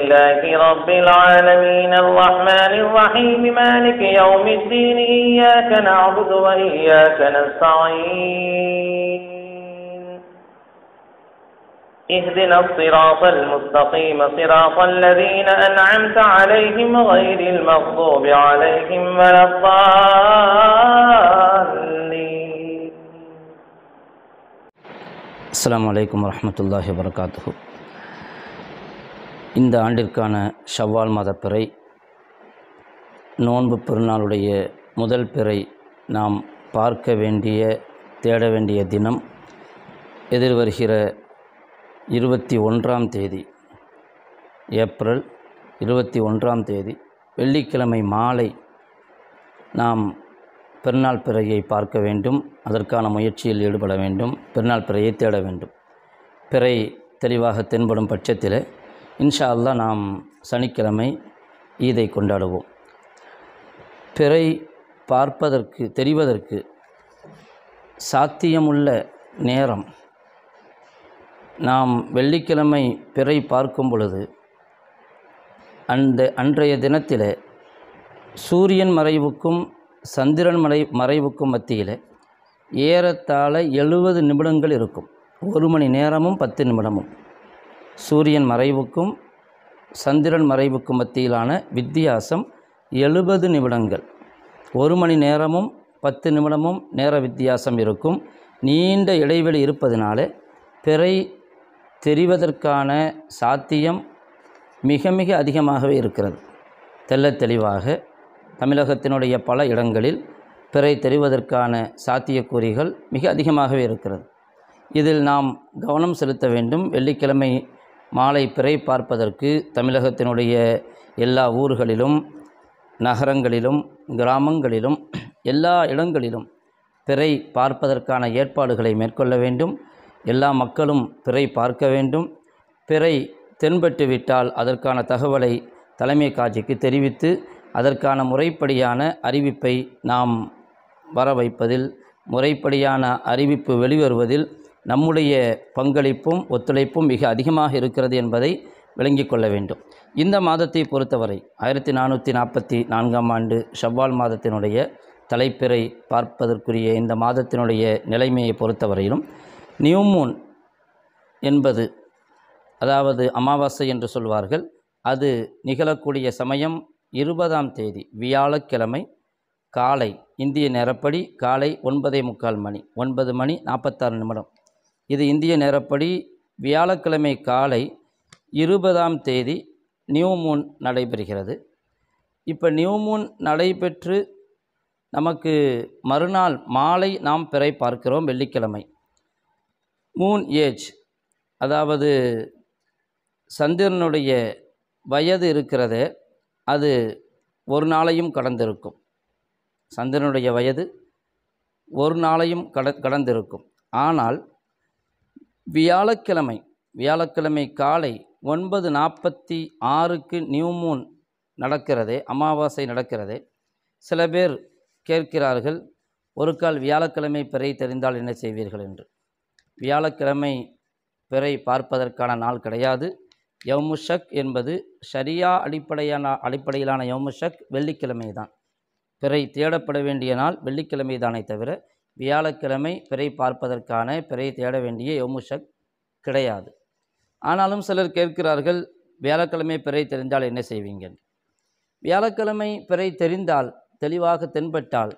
الله رب العالمين الرحمن الرحيم مالك يوم الدين إياك نعبد وإياك نستعين اهدنا الصراط المستقيم صراط الذين أنعمت عليهم غير المغضوب عليهم ولا الضالين السلام عليكم ورحمة الله وبركاته இந்த ஆண்டிற்கான ஷவ்வால் மாத பிறை நோன்பு பெருநாளுடைய முதல் பிறை நாம் பார்க்க வேண்டிய தேட வேண்டிய தினம் எதிர்வருகிற இருபத்தி ஒன்றாம் தேதி ஏப்ரல் இருபத்தி ஒன்றாம் தேதி வெள்ளிக்கிழமை மாலை நாம் பெருநாள் பிறையை பார்க்க வேண்டும் அதற்கான முயற்சியில் ஈடுபட வேண்டும் பெருநாள் பிறையை தேட வேண்டும் பிறை தெளிவாக தென்படும் பட்சத்தில் இன்ஷா அல்லா நாம் சனிக்கிழமை ஈதை கொண்டாடுவோம் பிறை பார்ப்பதற்கு தெரிவதற்கு சாத்தியமுள்ள நேரம் நாம் வெள்ளிக்கிழமை பிறை பார்க்கும் பொழுது அந்த அன்றைய தினத்தில் சூரியன் மறைவுக்கும் சந்திரன் மறை மறைவுக்கும் மத்தியில் ஏறத்தாழ எழுபது நிமிடங்கள் இருக்கும் ஒரு மணி நேரமும் பத்து நிமிடமும் சூரியன் மறைவுக்கும் சந்திரன் மறைவுக்கும் மத்தியிலான வித்தியாசம் எழுபது நிமிடங்கள் ஒரு மணி நேரமும் பத்து நிமிடமும் நேர வித்தியாசம் இருக்கும் நீண்ட இடைவெளி இருப்பதினாலே பிறை தெரிவதற்கான சாத்தியம் மிக மிக அதிகமாகவே இருக்கிறது தெல்ல தெளிவாக தமிழகத்தினுடைய பல இடங்களில் பிறை தெரிவதற்கான சாத்தியக்கூறிகள் மிக அதிகமாகவே இருக்கிறது இதில் நாம் கவனம் செலுத்த வேண்டும் வெள்ளிக்கிழமை மாலை பிறை பார்ப்பதற்கு தமிழகத்தினுடைய எல்லா ஊர்களிலும் நகரங்களிலும் கிராமங்களிலும் எல்லா இடங்களிலும் பிறை பார்ப்பதற்கான ஏற்பாடுகளை மேற்கொள்ள வேண்டும் எல்லா மக்களும் பிறை பார்க்க வேண்டும் பிறை தென்பட்டு விட்டால் அதற்கான தகவலை தலைமை காட்சிக்கு தெரிவித்து அதற்கான முறைப்படியான அறிவிப்பை நாம் வர வைப்பதில் முறைப்படியான அறிவிப்பு வெளிவருவதில் நம்முடைய பங்களிப்பும் ஒத்துழைப்பும் மிக அதிகமாக இருக்கிறது என்பதை விளங்கிக் கொள்ள வேண்டும் இந்த மாதத்தை பொறுத்தவரை ஆயிரத்தி நானூற்றி நாற்பத்தி நான்காம் ஆண்டு ஷவ்வால் மாதத்தினுடைய தலைப்பிறை பார்ப்பதற்குரிய இந்த மாதத்தினுடைய நிலைமையை பொறுத்தவரையிலும் நியூமூன் என்பது அதாவது அமாவாசை என்று சொல்வார்கள் அது நிகழக்கூடிய சமயம் இருபதாம் தேதி வியாழக்கிழமை காலை இந்திய நேரப்படி காலை ஒன்பதே முக்கால் மணி ஒன்பது மணி நாற்பத்தாறு நிமிடம் இது இந்திய நேரப்படி வியாழக்கிழமை காலை இருபதாம் தேதி நியூ மூன் நடைபெறுகிறது இப்போ நியூ மூன் நடைபெற்று நமக்கு மறுநாள் மாலை நாம் பிறை பார்க்கிறோம் வெள்ளிக்கிழமை மூன் ஏஜ் அதாவது சந்திரனுடைய வயது இருக்கிறதே அது ஒரு நாளையும் கடந்திருக்கும் சந்திரனுடைய வயது ஒரு நாளையும் கட கடந்திருக்கும் ஆனால் வியாழக்கிழமை வியாழக்கிழமை காலை ஒன்பது நாற்பத்தி ஆறுக்கு நியூ மூன் நடக்கிறது அமாவாசை நடக்கிறது சில பேர் கேட்கிறார்கள் ஒரு கால் வியாழக்கிழமை பிறை தெரிந்தால் என்ன செய்வீர்கள் என்று வியாழக்கிழமை பிறை பார்ப்பதற்கான நாள் கிடையாது யவுமுஷக் என்பது ஷரியா அடிப்படையான அடிப்படையிலான யவுமுஷக் வெள்ளிக்கிழமை தான் பிறை தேடப்பட வேண்டிய நாள் வெள்ளிக்கிழமை தானே தவிர வியாழக்கிழமை பிறை பார்ப்பதற்கான பிறை தேட வேண்டிய யோமுஷக் கிடையாது ஆனாலும் சிலர் கேட்கிறார்கள் வியாழக்கிழமை பிறை தெரிந்தால் என்ன செய்வீங்க வியாழக்கிழமை பிறை தெரிந்தால் தெளிவாக தென்பட்டால்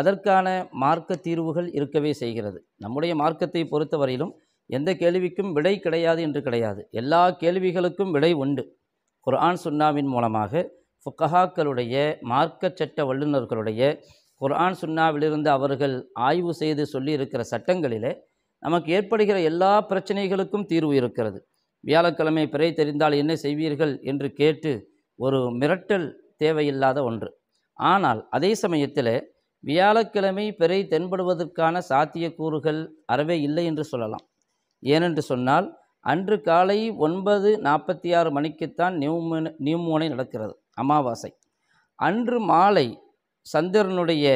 அதற்கான மார்க்க தீர்வுகள் இருக்கவே செய்கிறது நம்முடைய மார்க்கத்தை பொறுத்தவரையிலும் எந்த கேள்விக்கும் விடை கிடையாது என்று கிடையாது எல்லா கேள்விகளுக்கும் விடை உண்டு குர்ஆன் சுன்னாவின் மூலமாக ஃபுக்கஹாக்களுடைய மார்க்க சட்ட வல்லுநர்களுடைய குர்ஆன் சுன்னாவிலிருந்து அவர்கள் ஆய்வு செய்து சொல்லியிருக்கிற சட்டங்களிலே நமக்கு ஏற்படுகிற எல்லா பிரச்சனைகளுக்கும் தீர்வு இருக்கிறது வியாழக்கிழமை பிறை தெரிந்தால் என்ன செய்வீர்கள் என்று கேட்டு ஒரு மிரட்டல் தேவையில்லாத ஒன்று ஆனால் அதே சமயத்தில் வியாழக்கிழமை பிறை தென்படுவதற்கான சாத்தியக்கூறுகள் அறவே இல்லை என்று சொல்லலாம் ஏனென்று சொன்னால் அன்று காலை ஒன்பது நாற்பத்தி ஆறு மணிக்குத்தான் நியூமோனை நடக்கிறது அமாவாசை அன்று மாலை சந்திரனுடைய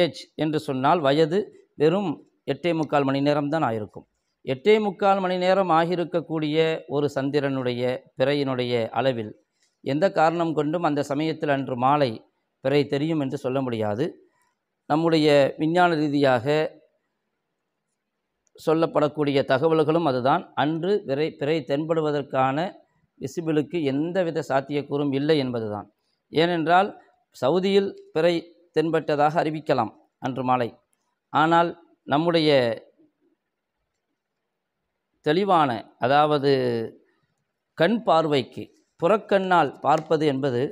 ஏஜ் என்று சொன்னால் வயது வெறும் எட்டே முக்கால் மணி நேரம்தான் தான் ஆயிருக்கும் எட்டே முக்கால் மணி நேரம் ஆகியிருக்கக்கூடிய ஒரு சந்திரனுடைய பிறையினுடைய அளவில் எந்த காரணம் கொண்டும் அந்த சமயத்தில் அன்று மாலை பிறை தெரியும் என்று சொல்ல முடியாது நம்முடைய விஞ்ஞான ரீதியாக சொல்லப்படக்கூடிய தகவல்களும் அதுதான் அன்று விரை பிறை தென்படுவதற்கான விசிபிலுக்கு எந்தவித சாத்தியக்கூறும் இல்லை என்பதுதான் ஏனென்றால் சவுதியில் பிறை தென்பட்டதாக அறிவிக்கலாம் அன்று மாலை ஆனால் நம்முடைய தெளிவான அதாவது கண் பார்வைக்கு புறக்கண்ணால் பார்ப்பது என்பது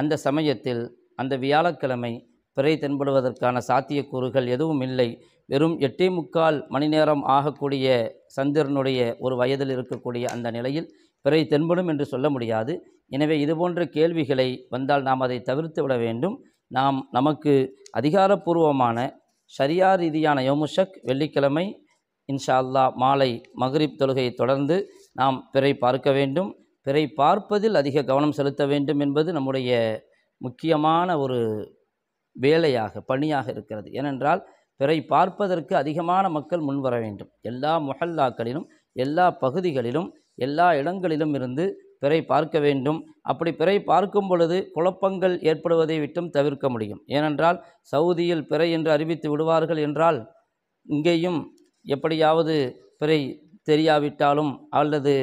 அந்த சமயத்தில் அந்த வியாழக்கிழமை பிறை தென்படுவதற்கான சாத்தியக்கூறுகள் எதுவும் இல்லை வெறும் எட்டே முக்கால் மணி நேரம் ஆகக்கூடிய சந்திரனுடைய ஒரு வயதில் இருக்கக்கூடிய அந்த நிலையில் பிறை தென்படும் என்று சொல்ல முடியாது எனவே இதுபோன்ற கேள்விகளை வந்தால் நாம் அதை தவிர்த்து விட வேண்டும் நாம் நமக்கு அதிகாரப்பூர்வமான ஷரியா ரீதியான யோமுஷக் வெள்ளிக்கிழமை இன்ஷா அல்லா மாலை மகரிப் தொழுகையை தொடர்ந்து நாம் பிறை பார்க்க வேண்டும் பிறை பார்ப்பதில் அதிக கவனம் செலுத்த வேண்டும் என்பது நம்முடைய முக்கியமான ஒரு வேலையாக பணியாக இருக்கிறது ஏனென்றால் பிறை பார்ப்பதற்கு அதிகமான மக்கள் முன்வர வேண்டும் எல்லா முஹல்லாக்களிலும் எல்லா பகுதிகளிலும் எல்லா இடங்களிலும் இருந்து பிறை பார்க்க வேண்டும் அப்படி பிறை பார்க்கும் பொழுது குழப்பங்கள் ஏற்படுவதை விட்டும் தவிர்க்க முடியும் ஏனென்றால் சவுதியில் பிறை என்று அறிவித்து விடுவார்கள் என்றால் இங்கேயும் எப்படியாவது பிறை தெரியாவிட்டாலும் அல்லது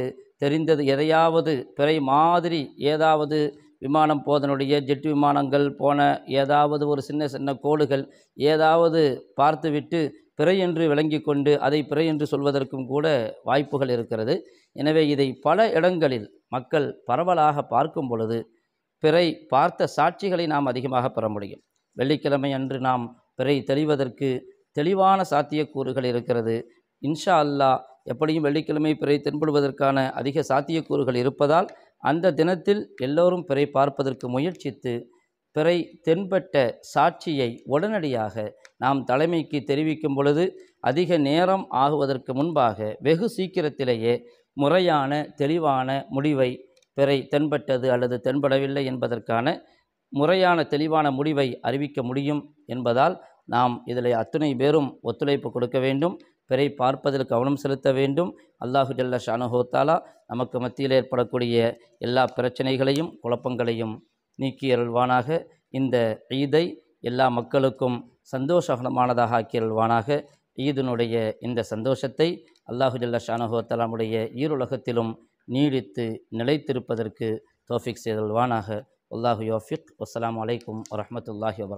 தெரிந்தது எதையாவது பிறை மாதிரி ஏதாவது விமானம் போதனுடைய ஜெட் விமானங்கள் போன ஏதாவது ஒரு சின்ன சின்ன கோடுகள் ஏதாவது பார்த்துவிட்டு பிறை என்று விளங்கி கொண்டு அதை பிறை என்று சொல்வதற்கும் கூட வாய்ப்புகள் இருக்கிறது எனவே இதை பல இடங்களில் மக்கள் பரவலாக பார்க்கும் பொழுது பிறை பார்த்த சாட்சிகளை நாம் அதிகமாக பெற முடியும் வெள்ளிக்கிழமை அன்று நாம் பிறை தெளிவதற்கு தெளிவான சாத்தியக்கூறுகள் இருக்கிறது இன்ஷா அல்லா எப்படியும் வெள்ளிக்கிழமை பிறை தென்படுவதற்கான அதிக சாத்தியக்கூறுகள் இருப்பதால் அந்த தினத்தில் எல்லோரும் பிறை பார்ப்பதற்கு முயற்சித்து பிறை தென்பட்ட சாட்சியை உடனடியாக நாம் தலைமைக்கு தெரிவிக்கும் பொழுது அதிக நேரம் ஆகுவதற்கு முன்பாக வெகு சீக்கிரத்திலேயே முறையான தெளிவான முடிவை பிறை தென்பட்டது அல்லது தென்படவில்லை என்பதற்கான முறையான தெளிவான முடிவை அறிவிக்க முடியும் என்பதால் நாம் இதில் அத்துணை பேரும் ஒத்துழைப்பு கொடுக்க வேண்டும் பிறை பார்ப்பதில் கவனம் செலுத்த வேண்டும் அல்லாஹு ஜல்லா ஷானுஹோத்தாலா நமக்கு மத்தியில் ஏற்படக்கூடிய எல்லா பிரச்சனைகளையும் குழப்பங்களையும் நீக்கியருள்வானாக இந்த ஈதை எல்லா மக்களுக்கும் சந்தோஷகரமானதாக ஆக்கியருள்வானாக ஈதனுடைய இந்த சந்தோஷத்தை அல்லாஹுஜல்லா ஷானஹோத்தலாமுடைய ஈருலகத்திலும் நீடித்து நிலைத்திருப்பதற்கு தோஃபிக் செய்தல்வானாக அல்லாஹு யோஃபிக் அஸ்லாம் வலைக்கம் வரமத்துல்லாஹி வர